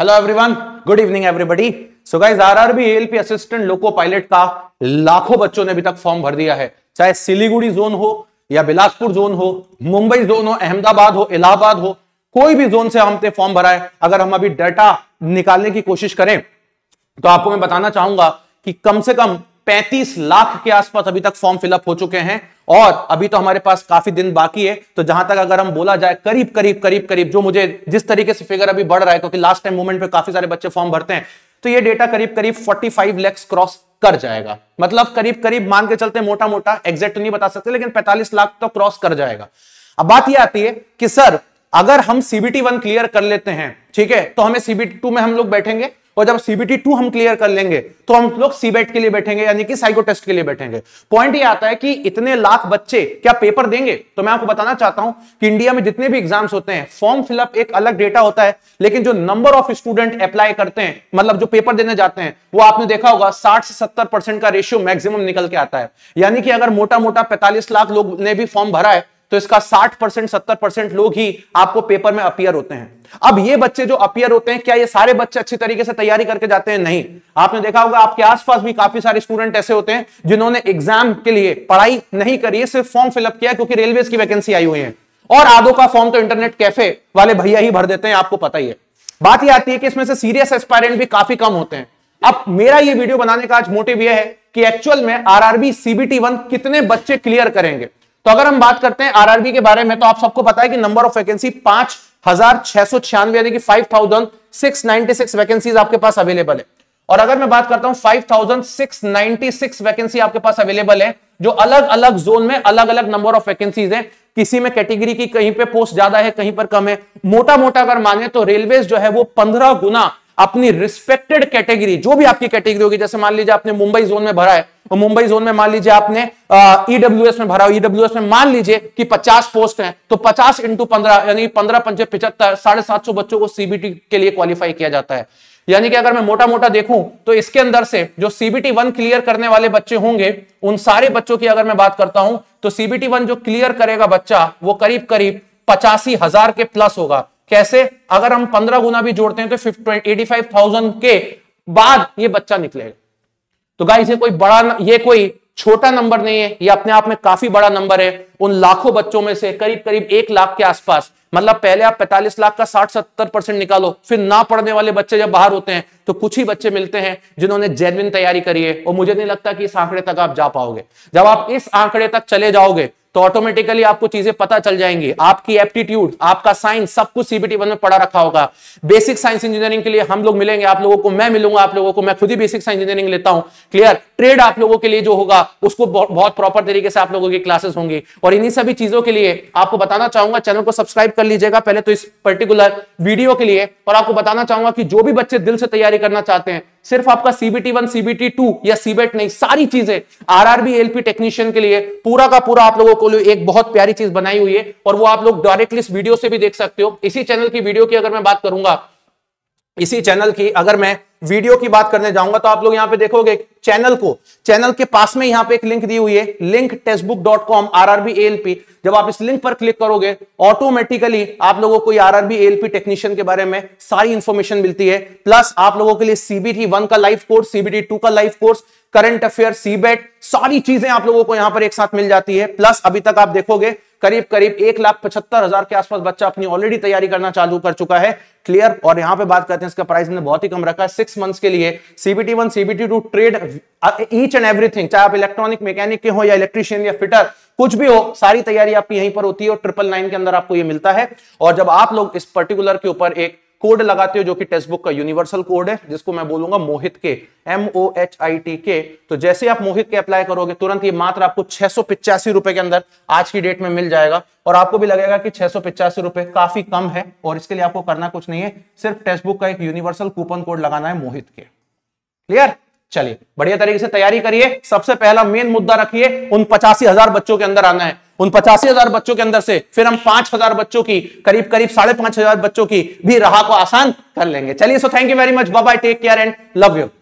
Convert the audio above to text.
hello everyone good evening everybody so guys RRB ALP assistant loco pilot का लाखों बच्चों ने अभी तक फॉर्म भर दिया है चाहे सिलीगुड़ी जोन हो या बिलासपुर जोन हो मुंबई जोन हो अहमदाबाद हो इलाहाबाद हो कोई भी जोन से हमने फॉर्म भरा है अगर हम अभी डाटा निकालने की कोशिश करें तो आपको मैं बताना चाहूंगा कि कम से कम 35 लाख के आसपास अभी तक फॉर्म फिलअप हो चुके हैं और अभी तो हमारे पास काफी दिन बाकी है तो जहां तक अगर हम बोला जाए करीब करीब करीब करीब जो मुझे जिस तरीके से फिगर अभी बढ़ रहा है क्योंकि लास्ट टाइम मूवमेंट पे काफी सारे बच्चे फॉर्म भरते हैं तो ये डेटा करीब करीब 45 लैक्स क्रॉस कर जाएगा मतलब करीब करीब मान के चलते मोटा मोटा एग्जैक्ट नहीं बता सकते लेकिन पैंतालीस लाख तो क्रॉस कर जाएगा अब बात यह आती है कि सर अगर हम सीबीटी वन क्लियर कर लेते हैं ठीक है तो हमें सीबीटी टू में हम लोग बैठेंगे और जब सीबीटी टू हम क्लियर कर लेंगे तो हम लोग सीबेट e के लिए बैठेंगे यानी कि साइको टेस्ट के लिए बैठेंगे पॉइंट ये आता है कि इतने लाख बच्चे क्या पेपर देंगे तो मैं आपको बताना चाहता हूं कि इंडिया में जितने भी एग्जाम्स होते हैं फॉर्म फिलअप एक अलग डेटा होता है लेकिन जो नंबर ऑफ स्टूडेंट अप्लाई करते हैं मतलब जो पेपर देने जाते हैं वो आपने देखा होगा साठ से सत्तर परसेंट का रेशियो मैक्सिमम निकल के आता है यानी कि अगर मोटा मोटा पैंतालीस लाख लोग ने भी फॉर्म भरा है तो इसका 60 परसेंट सत्तर परसेंट लोग ही आपको पेपर में अपियर होते हैं अब ये बच्चे जो अपियर होते हैं क्या ये सारे बच्चे अच्छी तरीके से तैयारी करके जाते हैं नहीं आपने देखा होगा आपके आसपास भी काफी सारे स्टूडेंट ऐसे होते हैं जिन्होंने एग्जाम के लिए पढ़ाई नहीं करी है सिर्फ फॉर्म फिलअप किया क्योंकि रेलवे की वैकेंसी आई हुई है और आधो का फॉर्म तो इंटरनेट कैफे वाले भैया ही भर देते हैं आपको पता ही है बात यह आती है कि इसमें से सीरियस एस्पायरेंट भी काफी कम होते हैं अब मेरा ये वीडियो बनाने का आज मोटिव यह है कि एक्चुअल में आरआरबी सीबीटी वन कितने बच्चे क्लियर करेंगे तो अगर हम बात करते हैं आरआरबी के बारे में तो आप सबको पता है कि नंबर ऑफ वैकेंसी पांच हजार छह सौ छियानवे यानी कि five thousand six ninety six vacancy आपके पास अवेलेबल है और अगर मैं बात करता हूं five thousand six ninety six vacancy आपके पास अवेलेबल है जो अलग अलग जोन में अलग अलग नंबर ऑफ वैकेंसीज है किसी में कैटेगरी की कहीं पे पोस्ट ज्यादा है कहीं पर कम है मोटा मोटा अगर माने तो रेलवे जो है वो पंद्रह गुना अपनी रिस्पेक्टेड कैटेगरी जो भी आपकी कैटेगरी होगी जैसे मान लीजिए आपने मुंबई जोन में भरा है तो मुंबई जोन में मान लीजिए आपने ईडब्ल्यू e में भरा ईडब्ल्यू e में मान लीजिए कि 50 पोस्ट हैं तो 50 इंटू पंद्रह यानी पंद्रह पंचे पिछहत्तर साढ़े सात सौ बच्चों को सीबीटी के लिए क्वालिफाई किया जाता है यानी कि अगर मैं मोटा मोटा देखूं तो इसके अंदर से जो सीबीटी वन क्लियर करने वाले बच्चे होंगे उन सारे बच्चों की अगर मैं बात करता हूं तो सीबीटी वन जो क्लियर करेगा बच्चा वो करीब करीब पचासी हजार के प्लस होगा कैसे अगर हम पंद्रह गुना भी जोड़ते हैं तो एटी फाइव थाउजेंड के बाद ये बच्चा निकलेगा तो गाय इसे कोई बड़ा ये कोई छोटा नंबर नहीं है ये अपने आप में काफी बड़ा नंबर है उन लाखों बच्चों में से करीब करीब एक लाख के आसपास मतलब पहले आप 45 लाख का 60-70 परसेंट निकालो फिर ना पढ़ने वाले बच्चे जब बाहर होते हैं तो कुछ ही बच्चे मिलते हैं जिन्होंने जेनविन तैयारी करी है और मुझे नहीं लगता कि इस आंकड़े तक आप जा पाओगे जब आप इस आंकड़े तक चले जाओगे तो ऑटोमेटिकली आपको चीजें पता चल जाएंगी आपकी एप्टीट्यूड आपका साइंस सब कुछ सीबीटी वन में पढ़ा रखा होगा बेसिक साइंस इंजीनियरिंग के लिए हम लोग मिलेंगे आप लोगों को मैं मिलूंगा आप लोगों को मैं खुद ही बेसिक साइंस इंजीनियरिंग लेता हूं क्लियर ट्रेड आप लोगों के लिए जो होगा उसको बहुत प्रॉपर तरीके से आप लोगों की क्लासेस होंगी और इन्हीं सभी चीजों के लिए आपको बताना चाहूंगा चैनल को सब्सक्राइब कर लीजिएगा पहले तो इस पर्टिकुलर वीडियो के लिए और आपको बताना चाहूंगा कि जो भी बच्चे दिल से तैयारी करना चाहते हैं सिर्फ आपका सीबीटी वन सीबीटी टू या सीबेट e नहीं सारी चीजें आरआरबी एलपी टेक्नीशियन के लिए पूरा का पूरा आप लोगों को लिए एक बहुत प्यारी चीज बनाई हुई है और वो आप लोग डायरेक्टली इस वीडियो से भी देख सकते हो इसी चैनल की वीडियो की अगर मैं बात करूंगा इसी चैनल की अगर मैं वीडियो की बात करने जाऊंगा तो आप लोग यहाँ पे देखोगे चैनल को चैनल के पास में यहाँ पे एक लिंक दी हुई है link textbook dot com R RB L P जब आप इस लिंक पर क्लिक करोगे ऑटोमेटिकली आप लोगों को R RB L P technician के बारे में सारी इंफॉर्मेशन मिलती है प्लस आप लोगों के लिए सीबीटी वन का लाइव कोर्स सीबीटी टू का live course current affair CBAT सारी चीजें आप लोगों को यहां पर एक साथ मिल जाती है प्लस अभी तक आप देखोगे करीब करीब एक लाख पचहत्तर हजार के आसपास बच्चा अपनी ऑलरेडी तैयारी करना चालू कर चुका है क्लियर और यहाँ पे बात करते हैं इसका प्राइस हमने बहुत ही कम रखा है सिक्स मंथ्स के लिए CBT one CBT two trade each and everything चाहे आप इलेक्ट्रॉनिक मैकेनिक के हो या इलेक्ट्रीशियन या फिटर कुछ भी हो सारी तैयारी आपकी यहीं पर होती है और ट्रिपल नाइन के अंदर आपको ये मिलता है और जब आप लोग इस पर्टिकुलर के ऊपर एक कोड लगाते हो जो कि टेक्स्ट बुक का यूनिवर्सल कोड है जिसको मैं बोलूंगा मोहित के M O H I T के तो जैसे आप मोहित के अप्लाई करोगे तुरंत ये मात्र आपको छह सौ पिचासी रुपए के अंदर आज की डेट में मिल जाएगा और आपको भी लगेगा कि छह सौ पिचासी रुपए काफी कम है और इसके लिए आपको करना कुछ नहीं है सिर्फ टेक्स्ट बुक का एक यूनिवर्सल कूपन कोड लगाना है मोहित के क्लियर चलिए बढ़िया तरीके से तैयारी करिए सबसे पहला मेन मुद्दा रखिए उन पचासी हजार बच्चों के अंदर आना है उन पचासी हजार बच्चों के अंदर से फिर हम पांच हजार बच्चों की करीब करीब साढ़े पांच हजार बच्चों की भी राह को आसान कर लेंगे चलिए so thank you very much bye take care and love you